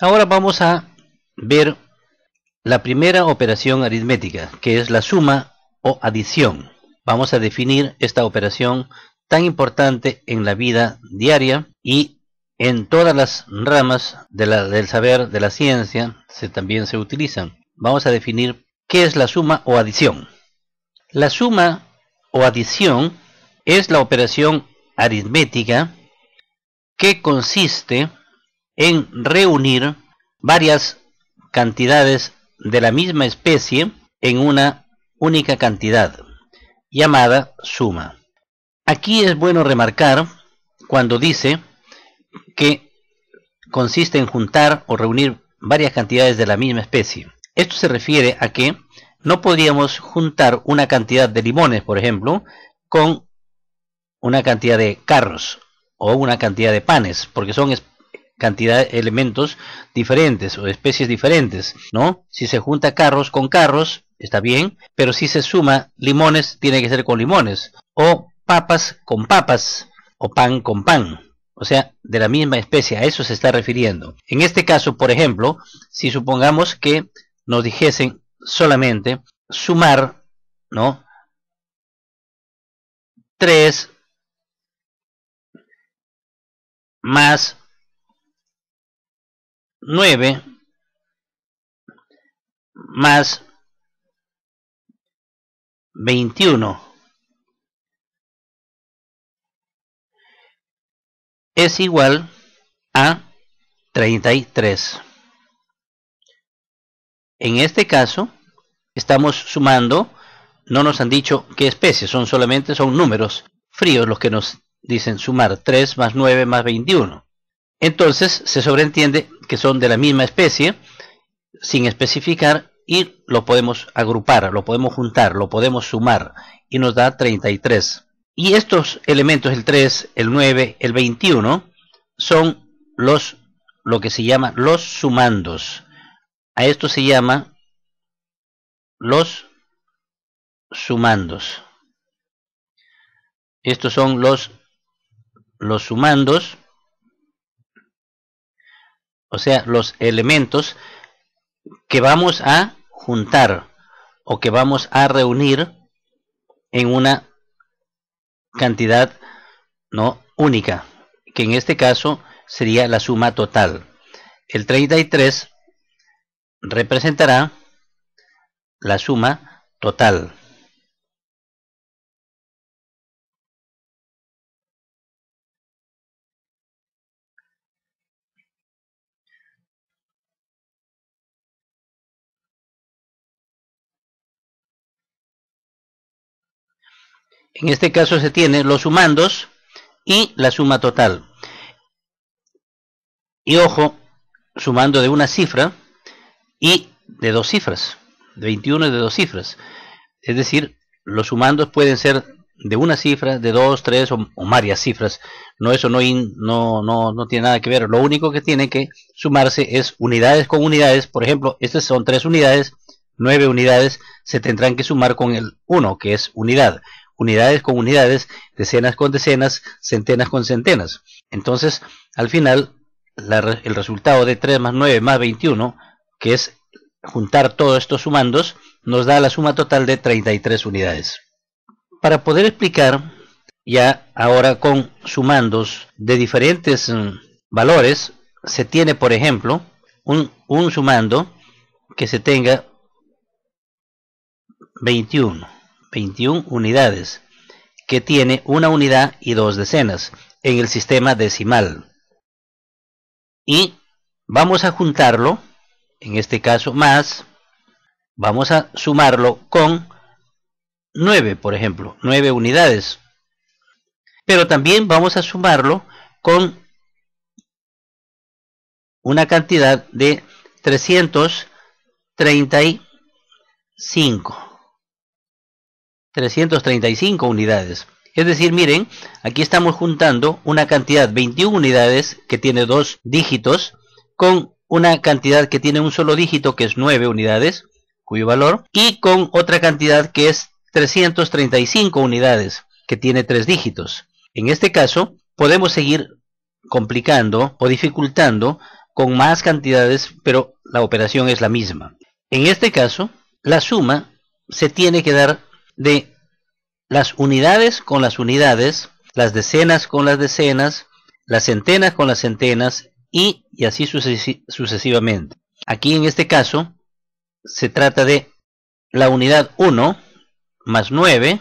Ahora vamos a ver la primera operación aritmética, que es la suma o adición. Vamos a definir esta operación tan importante en la vida diaria y en todas las ramas del saber de la ciencia también se utilizan. Vamos a definir qué es la suma o adición. La suma o adición es la operación aritmética que consiste en reunir varias cantidades de la misma especie en una única cantidad, llamada suma. Aquí es bueno remarcar cuando dice que consiste en juntar o reunir varias cantidades de la misma especie. Esto se refiere a que no podríamos juntar una cantidad de limones, por ejemplo, con una cantidad de carros o una cantidad de panes, porque son cantidad de elementos diferentes o especies diferentes, ¿no? Si se junta carros con carros, está bien, pero si se suma limones, tiene que ser con limones, o papas con papas, o pan con pan, o sea, de la misma especie, a eso se está refiriendo. En este caso, por ejemplo, si supongamos que nos dijesen solamente sumar, ¿no? 3 más 9 más 21 es igual a 33. En este caso, estamos sumando, no nos han dicho qué especies, son solamente son números fríos los que nos dicen sumar 3 más 9 más 21. Entonces se sobreentiende que son de la misma especie, sin especificar, y lo podemos agrupar, lo podemos juntar, lo podemos sumar, y nos da 33. Y estos elementos, el 3, el 9, el 21, son los, lo que se llama los sumandos. A esto se llama los sumandos. Estos son los, los sumandos o sea, los elementos que vamos a juntar o que vamos a reunir en una cantidad no única, que en este caso sería la suma total. El 33 representará la suma total. En este caso se tiene los sumandos y la suma total. Y ojo, sumando de una cifra y de dos cifras, de 21 y de dos cifras. Es decir, los sumandos pueden ser de una cifra, de dos, tres o, varias cifras. No, eso no, no, no, no tiene nada que ver. Lo único que tiene que sumarse es unidades con unidades. Por ejemplo, estas son tres unidades, nueve unidades se tendrán que sumar con el 1, que es unidad unidades con unidades, decenas con decenas, centenas con centenas. Entonces, al final, el resultado de 3 más 9 más 21, que es juntar todos estos sumandos, nos da la suma total de 33 unidades. Para poder explicar ya ahora con sumandos de diferentes mm, valores, se tiene, por ejemplo, un, un sumando que se tenga 21 21 unidades, que tiene una unidad y dos decenas en el sistema decimal. Y vamos a juntarlo, en este caso más, vamos a sumarlo con 9, por ejemplo, 9 unidades. Pero también vamos a sumarlo con una cantidad de 335. 335 unidades. Es decir, miren, aquí estamos juntando una cantidad 21 unidades que tiene dos dígitos con una cantidad que tiene un solo dígito que es 9 unidades, cuyo valor, y con otra cantidad que es 335 unidades que tiene tres dígitos. En este caso, podemos seguir complicando o dificultando con más cantidades, pero la operación es la misma. En este caso, la suma se tiene que dar de las unidades con las unidades, las decenas con las decenas, las centenas con las centenas y, así sucesivamente. Aquí en este caso se trata de la unidad 1 más 9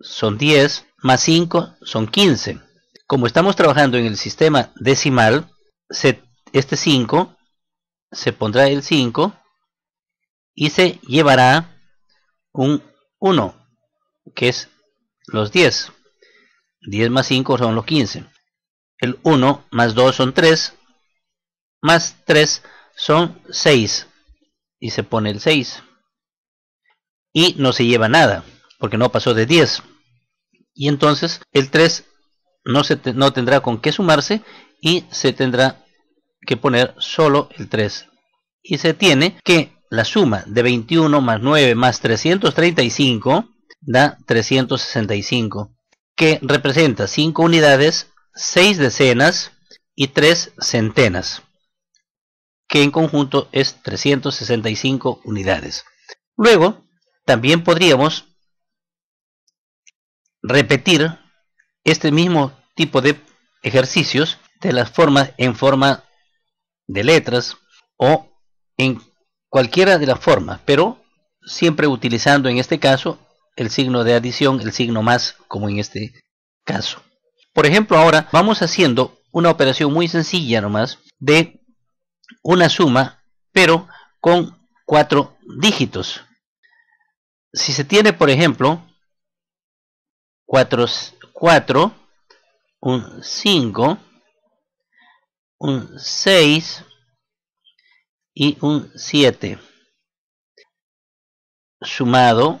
son 10 más 5 son 15. Como estamos trabajando en el sistema decimal, este 5 se pondrá el 5 y se llevará un 1 que es los 10. 10 más 5 son los 15. El 1 más 2 son 3. Más 3 son 6. Y se pone el 6. Y no se lleva nada, porque no pasó de 10. Y entonces el 3 no, no tendrá con qué sumarse y se tendrá que poner solo el 3. Y se tiene que la suma de 21 más 9 más 335 da 365, que representa 5 unidades, 6 decenas y 3 centenas, que en conjunto es 365 unidades. Luego, también podríamos repetir este mismo tipo de ejercicios de las formas en forma de letras o en cualquiera de las formas, pero siempre utilizando en este caso el signo de adición, el signo más, como en este caso. Por ejemplo, ahora vamos haciendo una operación muy sencilla nomás de una suma, pero con cuatro dígitos. Si se tiene, por ejemplo, cuatro 4 un 5, un 6 y un siete sumado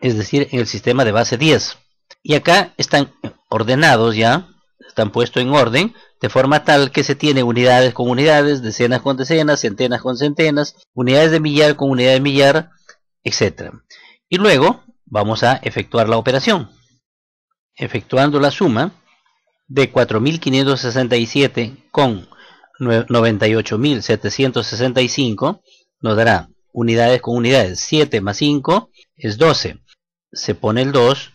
es decir, en el sistema de base 10. Y acá están ordenados ya, están puestos en orden, de forma tal que se tiene unidades con unidades, decenas con decenas, centenas con centenas, unidades de millar con unidades de millar, etc. Y luego vamos a efectuar la operación, efectuando la suma de 4.567 con 98.765 nos dará unidades con unidades, 7 más 5 es 12, se pone el 2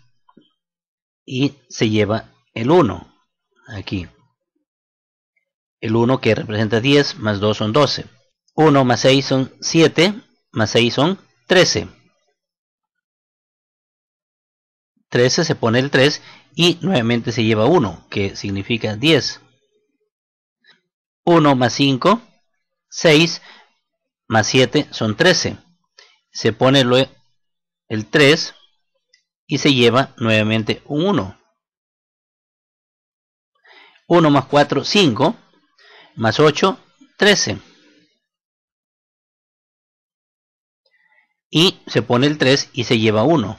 y se lleva el 1 aquí. El 1 que representa 10 más 2 son 12. 1 más 6 son 7 más 6 son 13. 13 se pone el 3 y nuevamente se lleva 1 que significa 10. 1 más 5, 6 más 7 son 13. Se pone el 3 y se lleva nuevamente un 1. 1 más 4, 5, más 8, 13. Y se pone el 3 y se lleva 1.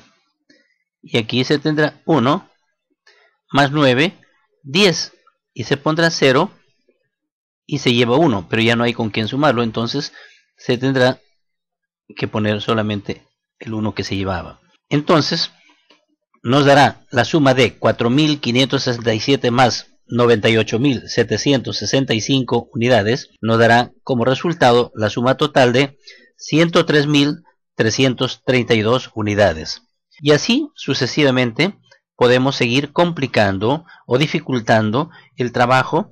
Y aquí se tendrá 1 más 9, 10. Y se pondrá 0 y se lleva 1. Pero ya no hay con quién sumarlo, entonces se tendrá que poner solamente el 1 que se llevaba. Entonces, nos dará la suma de 4.567 más 98.765 unidades, nos dará como resultado la suma total de 103.332 unidades. Y así sucesivamente podemos seguir complicando o dificultando el trabajo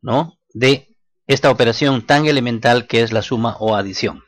¿no? de esta operación tan elemental que es la suma o adición.